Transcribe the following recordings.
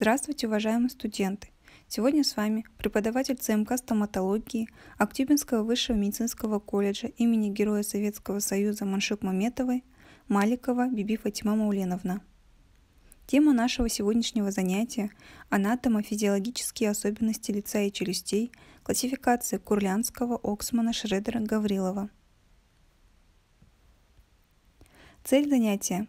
Здравствуйте, уважаемые студенты! Сегодня с вами преподаватель ЦМК стоматологии Актюбинского высшего медицинского колледжа имени Героя Советского Союза Маншук Маметовой Маликова Биби Фатима Мауленовна. Тема нашего сегодняшнего занятия – анатомо-физиологические особенности лица и челюстей, классификация Курлянского, Оксмана, Шредера, Гаврилова. Цель занятия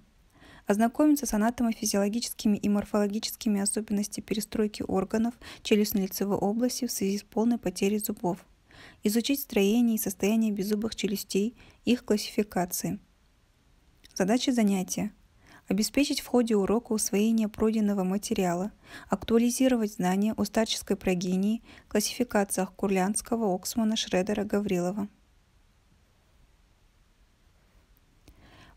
ознакомиться с анатомофизиологическими и морфологическими особенностями перестройки органов челюстно-лицевой области в связи с полной потерей зубов, изучить строение и состояние беззубых челюстей, их классификации. Задача занятия обеспечить в ходе урока усвоение пройденного материала, актуализировать знания о старческой прогении, классификациях Курлянского, Оксмана, Шредера, Гаврилова.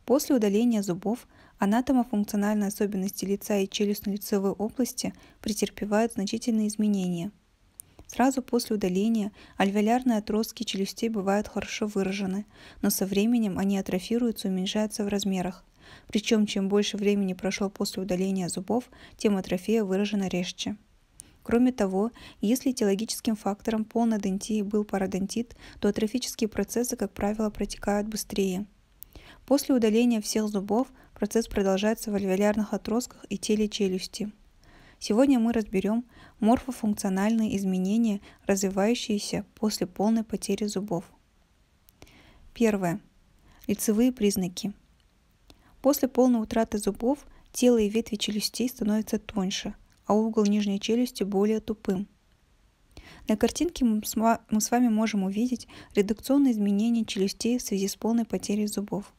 После удаления зубов анатомо-функциональные особенности лица и челюстно-лицевой области претерпевают значительные изменения. Сразу после удаления альвеолярные отростки челюстей бывают хорошо выражены, но со временем они атрофируются и уменьшаются в размерах. Причем чем больше времени прошло после удаления зубов, тем атрофия выражена резче. Кроме того, если этиологическим фактором полнодонтии был пародонтит, то атрофические процессы, как правило, протекают быстрее – После удаления всех зубов процесс продолжается в альвеолярных отростках и теле челюсти. Сегодня мы разберем морфофункциональные изменения, развивающиеся после полной потери зубов. Первое. Лицевые признаки. После полной утраты зубов тело и ветви челюстей становятся тоньше, а угол нижней челюсти более тупым. На картинке мы с вами можем увидеть редукционные изменения челюстей в связи с полной потерей зубов.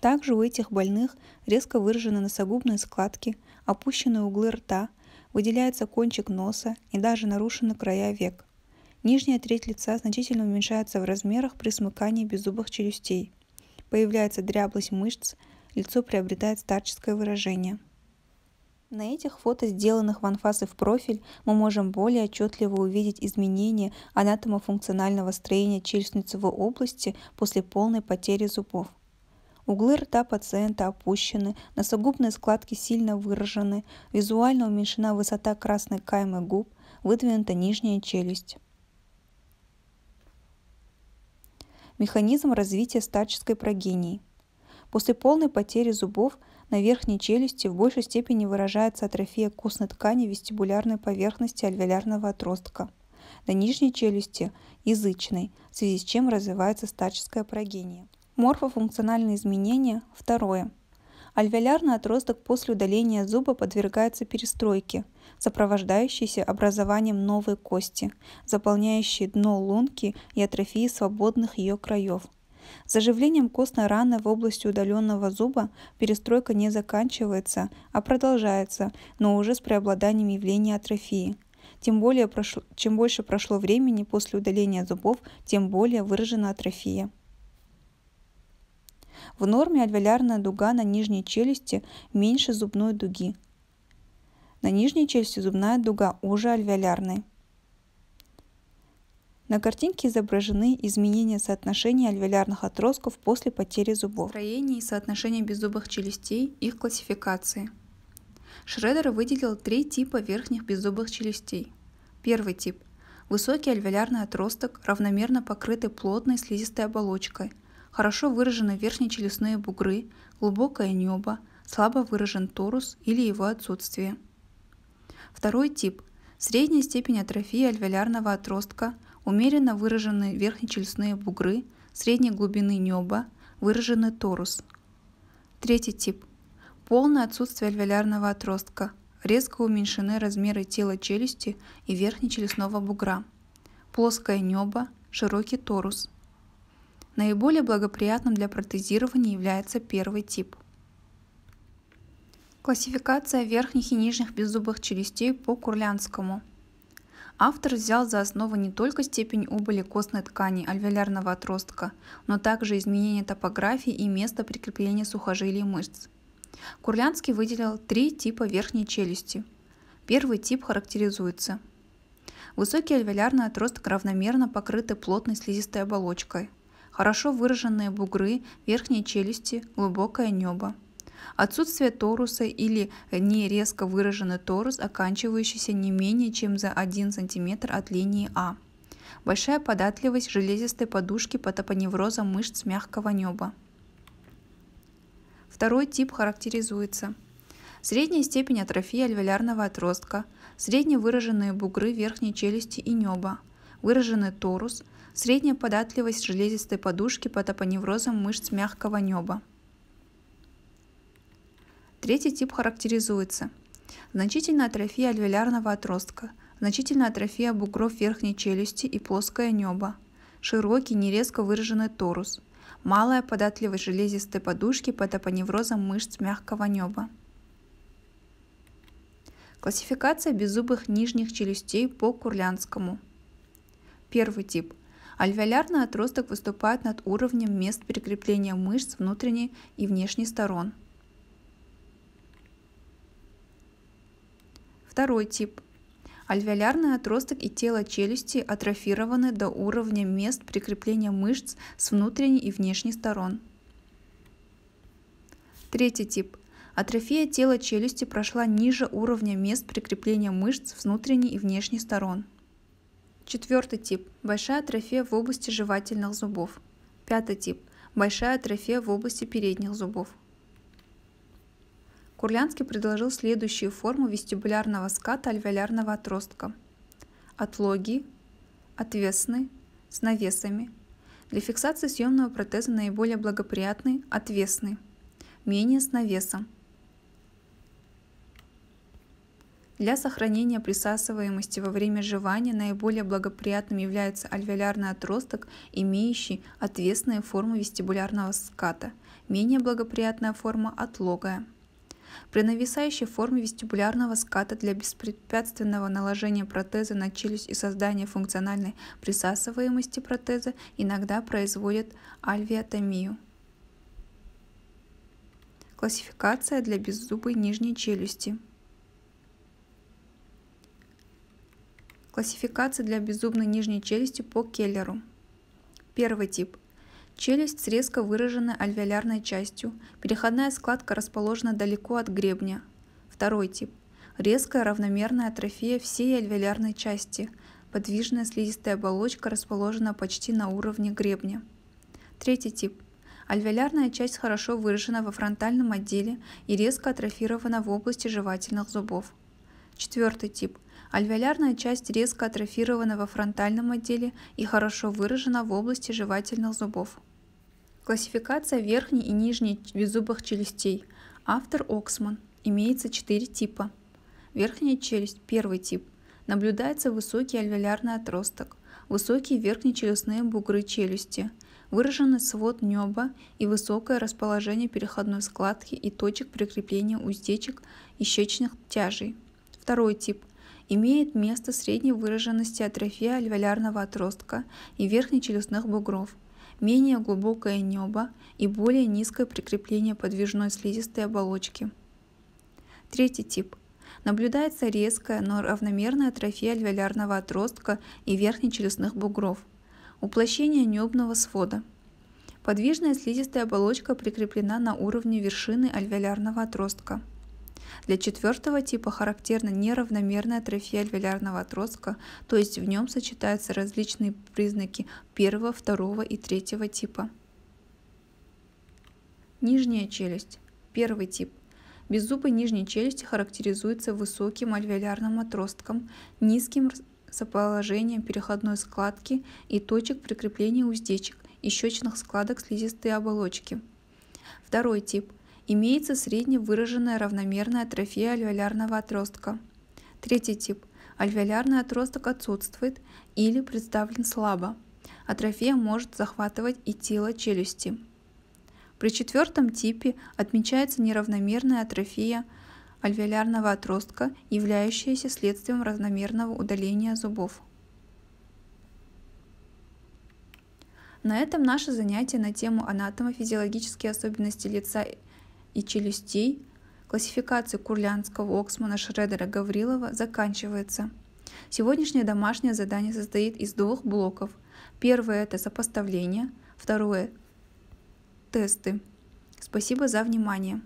Также у этих больных резко выражены носогубные складки, опущены углы рта, выделяется кончик носа и даже нарушены края век. Нижняя треть лица значительно уменьшается в размерах при смыкании беззубых челюстей. Появляется дряблость мышц, лицо приобретает старческое выражение. На этих фото, сделанных в анфасы в профиль, мы можем более отчетливо увидеть изменения анатомофункционального строения челюстницевой области после полной потери зубов. Углы рта пациента опущены, носогубные складки сильно выражены, визуально уменьшена высота красной каймы губ, выдвинута нижняя челюсть. Механизм развития старческой прогении. После полной потери зубов на верхней челюсти в большей степени выражается атрофия костной ткани вестибулярной поверхности альвеолярного отростка, на нижней челюсти – язычной, в связи с чем развивается старческая прогения. Морфофункциональные изменения – второе. Альвеолярный отросток после удаления зуба подвергается перестройке, сопровождающейся образованием новой кости, заполняющей дно лунки и атрофии свободных ее краев. Заживлением костной раны в области удаленного зуба перестройка не заканчивается, а продолжается, но уже с преобладанием явления атрофии – тем более прошло, чем больше прошло времени после удаления зубов, тем более выражена атрофия. В норме альвеолярная дуга на нижней челюсти меньше зубной дуги. На нижней челюсти зубная дуга уже альвеолярной. На картинке изображены изменения соотношения альвеолярных отростков после потери зубов. Строение и соотношение беззубых челюстей, их классификации. Шредер выделил три типа верхних беззубых челюстей. Первый тип – высокий альвеолярный отросток, равномерно покрытый плотной слизистой оболочкой – хорошо выражены верхнечелюстные бугры, глубокое небо, слабо выражен торус или его отсутствие. Второй тип – средняя степень атрофии альвеолярного отростка, умеренно выражены верхнечелюстные бугры, средней глубины неба, выраженный торус. Третий тип – полное отсутствие альвеолярного отростка, резко уменьшены размеры тела челюсти и верхнечелюстного бугра, плоское небо, широкий торус – Наиболее благоприятным для протезирования является первый тип. Классификация верхних и нижних беззубых челюстей по Курлянскому. Автор взял за основу не только степень убыли костной ткани альвеолярного отростка, но также изменение топографии и места прикрепления сухожилий мышц. Курлянский выделил три типа верхней челюсти. Первый тип характеризуется. Высокий альвеолярный отросток равномерно покрыты плотной слизистой оболочкой – хорошо выраженные бугры верхней челюсти, глубокое небо. Отсутствие торуса или не резко выраженный торус, оканчивающийся не менее чем за 1 см от линии А. Большая податливость железистой подушки под апоневрозом мышц мягкого неба. Второй тип характеризуется – средняя степень атрофии альвеолярного отростка, средне выраженные бугры верхней челюсти и неба, выраженный торус, средняя податливость железистой подушки под апоневрозом мышц мягкого неба. Третий тип характеризуется значительная атрофия альвеолярного отростка, значительная атрофия бугров верхней челюсти и плоское небо, широкий, нерезко выраженный торус, малая податливость железистой подушки под апоневрозом мышц мягкого неба. Классификация беззубых нижних челюстей по Курлянскому – Первый тип. Альвеолярный отросток выступает над уровнем мест прикрепления мышц внутренней и внешней сторон. Второй тип. Альвеолярный отросток и тело челюсти атрофированы до уровня мест прикрепления мышц с внутренней и внешней сторон. Третий тип. Атрофия тела челюсти прошла ниже уровня мест прикрепления мышц с внутренней и внешней сторон. Четвертый тип – большая атрофия в области жевательных зубов. Пятый тип – большая атрофия в области передних зубов. Курлянский предложил следующие формы вестибулярного ската альвеолярного отростка. Отлогии, отвесные, с навесами. Для фиксации съемного протеза наиболее благоприятный отвесный, менее с навесом – Для сохранения присасываемости во время жевания наиболее благоприятным является альвеолярный отросток, имеющий отвесные формы вестибулярного ската, менее благоприятная форма отлогая. При нависающей форме вестибулярного ската для беспрепятственного наложения протеза на челюсть и создания функциональной присасываемости протеза иногда производят альвеотомию. Классификация для беззубой нижней челюсти – Классификация для беззубной нижней челюсти по Келлеру. Первый тип. Челюсть с резко выраженной альвеолярной частью. Переходная складка расположена далеко от гребня. Второй тип. Резкая равномерная атрофия всей альвеолярной части. Подвижная слизистая оболочка расположена почти на уровне гребня. Третий тип. Альвеолярная часть хорошо выражена во фронтальном отделе и резко атрофирована в области жевательных зубов. Четвертый тип – Альвеолярная часть резко атрофирована во фронтальном отделе и хорошо выражена в области жевательных зубов. Классификация верхней и нижней беззубых челюстей. Автор Оксман. Имеется четыре типа. Верхняя челюсть – первый тип. Наблюдается высокий альвеолярный отросток, высокие верхнечелюстные бугры челюсти, выраженный свод неба и высокое расположение переходной складки и точек прикрепления уздечек и щечных тяжей. Второй тип Имеет место средней выраженности атрофия альвеолярного отростка и челюстных бугров, менее глубокое небо и более низкое прикрепление подвижной слизистой оболочки. Третий тип. Наблюдается резкая, но равномерная атрофия альвеолярного отростка и челюстных бугров, уплощение небного свода. Подвижная слизистая оболочка прикреплена на уровне вершины альвеолярного отростка. Для четвертого типа характерна неравномерная атрофия альвеолярного отростка, то есть в нем сочетаются различные признаки первого, второго и третьего типа. Нижняя челюсть. Первый тип. Беззубы нижней челюсти характеризуются высоким альвеолярным отростком, низким соположением переходной складки и точек прикрепления уздечек и щечных складок слизистой оболочки. Второй тип Имеется средне выраженная равномерная атрофия альвеолярного отростка. Третий тип. Альвеолярный отросток отсутствует или представлен слабо. Атрофия может захватывать и тело челюсти. При четвертом типе отмечается неравномерная атрофия альвеолярного отростка, являющаяся следствием равномерного удаления зубов. На этом наше занятие на тему анатомофизиологические особенности лица и челюстей классификации Курлянского, Оксмана, Шредера, Гаврилова заканчивается. Сегодняшнее домашнее задание состоит из двух блоков. Первое – это сопоставление, второе – тесты. Спасибо за внимание.